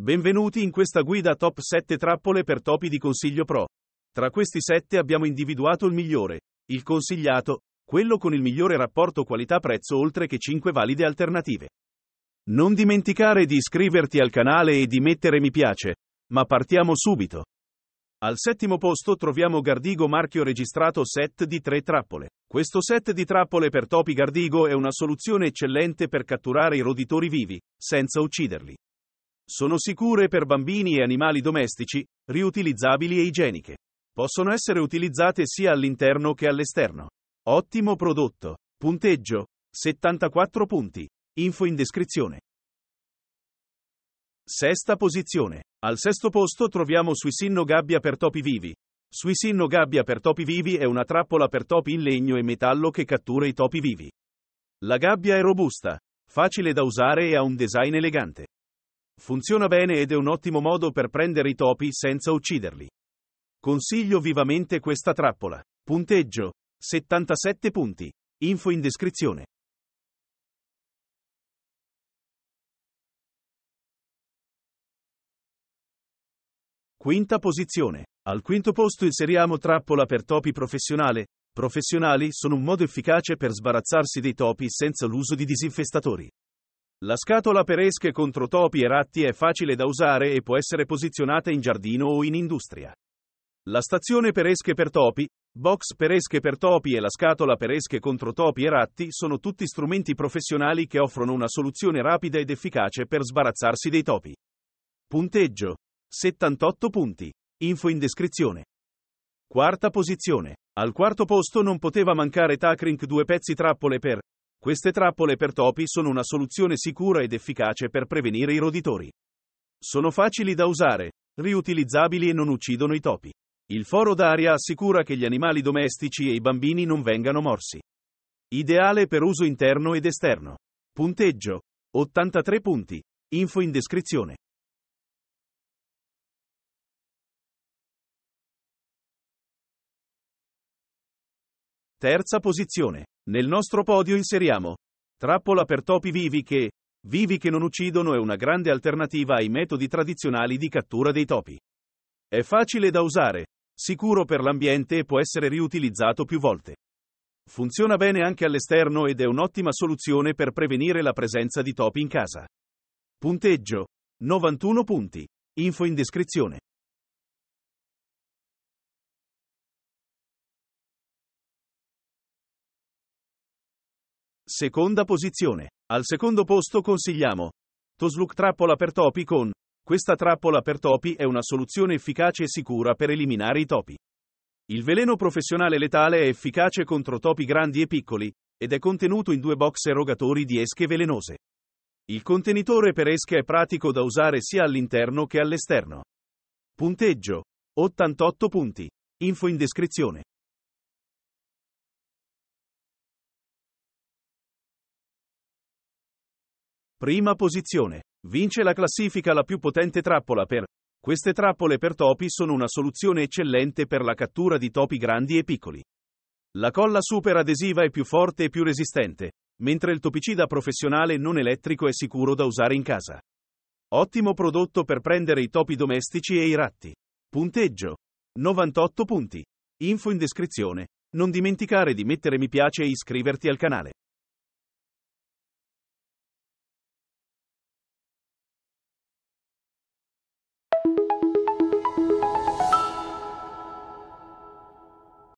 Benvenuti in questa guida top 7 trappole per topi di consiglio pro. Tra questi 7 abbiamo individuato il migliore, il consigliato, quello con il migliore rapporto qualità-prezzo oltre che 5 valide alternative. Non dimenticare di iscriverti al canale e di mettere mi piace, ma partiamo subito. Al settimo posto troviamo Gardigo marchio registrato set di 3 trappole. Questo set di trappole per topi Gardigo è una soluzione eccellente per catturare i roditori vivi, senza ucciderli. Sono sicure per bambini e animali domestici, riutilizzabili e igieniche. Possono essere utilizzate sia all'interno che all'esterno. Ottimo prodotto. Punteggio 74 punti. Info in descrizione. Sesta posizione. Al sesto posto troviamo Suisinno gabbia per topi vivi. Suisinno gabbia per topi vivi è una trappola per topi in legno e metallo che cattura i topi vivi. La gabbia è robusta, facile da usare e ha un design elegante. Funziona bene ed è un ottimo modo per prendere i topi senza ucciderli. Consiglio vivamente questa trappola. Punteggio 77 punti. Info in descrizione. Quinta posizione. Al quinto posto inseriamo trappola per topi professionale. Professionali sono un modo efficace per sbarazzarsi dei topi senza l'uso di disinfestatori. La scatola per esche contro topi e ratti è facile da usare e può essere posizionata in giardino o in industria. La stazione per esche per topi, box per esche per topi e la scatola per esche contro topi e ratti sono tutti strumenti professionali che offrono una soluzione rapida ed efficace per sbarazzarsi dei topi. Punteggio 78 punti. Info in descrizione. Quarta posizione. Al quarto posto non poteva mancare Takrink due pezzi trappole per queste trappole per topi sono una soluzione sicura ed efficace per prevenire i roditori. Sono facili da usare, riutilizzabili e non uccidono i topi. Il foro d'aria assicura che gli animali domestici e i bambini non vengano morsi. Ideale per uso interno ed esterno. Punteggio 83 punti. Info in descrizione. Terza posizione. Nel nostro podio inseriamo Trappola per topi vivi che Vivi che non uccidono è una grande alternativa ai metodi tradizionali di cattura dei topi. È facile da usare, sicuro per l'ambiente e può essere riutilizzato più volte. Funziona bene anche all'esterno ed è un'ottima soluzione per prevenire la presenza di topi in casa. Punteggio 91 punti. Info in descrizione. Seconda posizione. Al secondo posto consigliamo Tosluk trappola per topi con questa trappola per topi è una soluzione efficace e sicura per eliminare i topi. Il veleno professionale letale è efficace contro topi grandi e piccoli, ed è contenuto in due box erogatori di esche velenose. Il contenitore per esche è pratico da usare sia all'interno che all'esterno. Punteggio 88 punti. Info in descrizione. Prima posizione. Vince la classifica la più potente trappola per. Queste trappole per topi sono una soluzione eccellente per la cattura di topi grandi e piccoli. La colla super adesiva è più forte e più resistente, mentre il topicida professionale non elettrico è sicuro da usare in casa. Ottimo prodotto per prendere i topi domestici e i ratti. Punteggio 98 punti. Info in descrizione. Non dimenticare di mettere mi piace e iscriverti al canale.